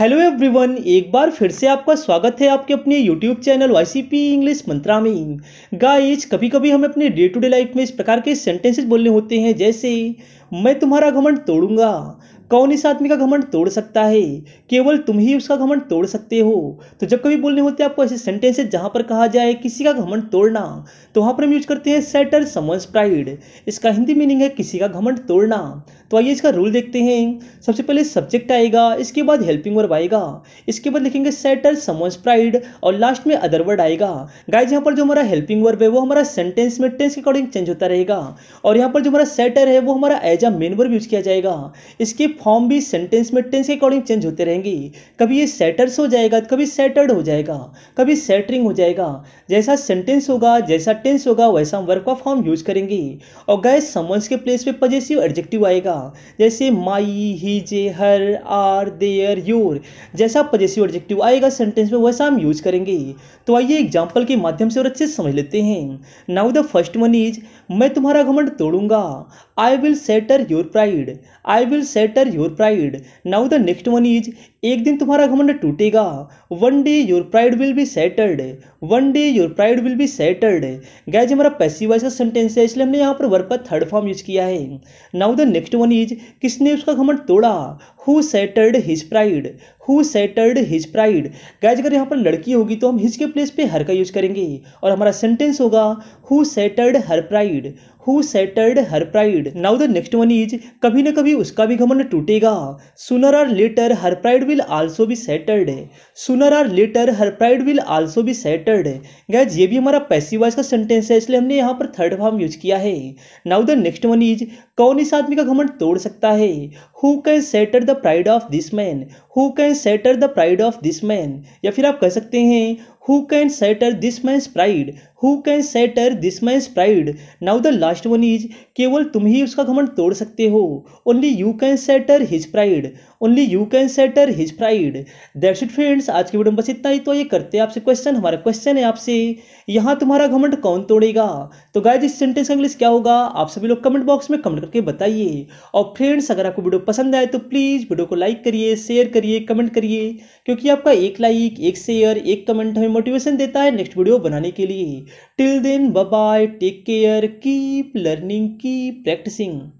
Hello everyone एक बार फिर से आपका स्वागत है आपके अपने YouTube channel Y C P English Mantra में गाइज कभी कभी हमें अपने डे टू डे लाइफ में इस प्रकार के सेंटेंसेस बोलने होते हैं जैसे मैं तुम्हारा घमंड तोड़ूंगा कौन इस आदमी का घमंड तोड़ सकता है केवल तुम ही उसका घमंड तोड़ सकते हो तो जब कभी बोलने होते हैं आपको ऐसे सेंटेंसेस जहाँ पर कहा जाए किसी का घमंड तोड़ना तो वहाँ पर हम यूज करते हैं सेटर समन्स प्राइड इसका हिंदी मीनिंग है किसी का घमंड तोड़ना तो आइए इसका रूल देखते हैं सबसे पहले सब्जेक्ट आएगा इसके बाद हेल्पिंग वर्ब आएगा इसके बाद लिखेंगे सेटर समन्स प्राइड और लास्ट में अदर वर्ड आएगा गाय यहाँ पर जो हमारा हेल्पिंग वर्ब है वो हमारा सेंटेंस में टेंस के अकॉर्डिंग चेंज होता रहेगा और यहाँ पर जो हमारा सेटर है वो हमारा as a main verb use किया जाएगा इसके फॉर्म भी सेंटेंस में टेंस के अकॉर्डिंग चेंज होते रहेंगे कभी ये सेटर्स हो जाएगा कभी सेटर्ड हो जाएगा कभी सेटरिंग हो जाएगा जैसा सेंटेंस होगा जैसा टेंस होगा वैसा वर्क का फॉर्म यूज करेंगे और गए समन्स के प्लेस पे पजेसिव एडजेक्टिव आएगा जैसे my his her our their your जैसा पजेसिव एडजेक्टिव आएगा सेंटेंस में वैसा हम यूज करेंगे तो आइए एग्जाम्पल के माध्यम से और अच्छे समझ लेते हैं now the first one is मैं तुम्हारा घमंड तोड़ूंगा I will shatter your pride I will shatter as your pride. Now the next one is एक दिन तुम्हारा घमंड टूटेगा one day your pride will be shattered one day your pride will be shattered guys हमारा passive voice का sentence है इसलिए हमने यहाँ पर वर्ब का थर्ड फॉर्म यूज किया है now the next one is किसने उसका घमंड तोड़ा who shattered his pride who shattered his pride guys अगर यहाँ पर लड़की होगी तो हम हिज के प्लेस पे हर का यूज करेंगे और हमारा सेंटेंस होगा who shattered her pride who shattered her pride now the next one is कभी ना कभी उसका भी घमंड टूटेगा sooner or later her pride will also be shattered sooner or later her pride will also be shattered guys ये भी हमारा पैसिवाइज का सेंटेंस है इसलिए हमने यहाँ पर थर्ड फॉर्म यूज किया है now the next one is कौन इस आदमी का घमंड तोड़ सकता है who can shatter the pride of this man who can and shatter the pride of this man या फिर आप कह सकते हैं Who can shatter this man's pride? Who can shatter this man's pride? Now the last one is केवल तुम ही उसका घमंड तोड़ सकते हो only you can shatter his pride only you can shatter his pride that's it friends आज की video में बस इतना ही तो ये करते हैं आपसे क्वेश्चन हमारा क्वेश्चन है आपसे यहाँ तुम्हारा घमंड कौन तोड़ेगा तो गाय इस सेंटेंस का इंग्लिश क्या होगा आप सभी लोग कमेंट बॉक्स में कमेंट करके बताइए और फ्रेंड्स अगर आपको वीडियो पसंद आए तो प्लीज़ वीडियो को लाइक करिए शेयर करिए कमेंट करिए क्योंकि आपका एक लाइक एक शेयर एक कमेंट हमें मोटिवेशन देता है नेक्स्ट वीडियो बनाने के लिए till then bye take care keep learning keep practising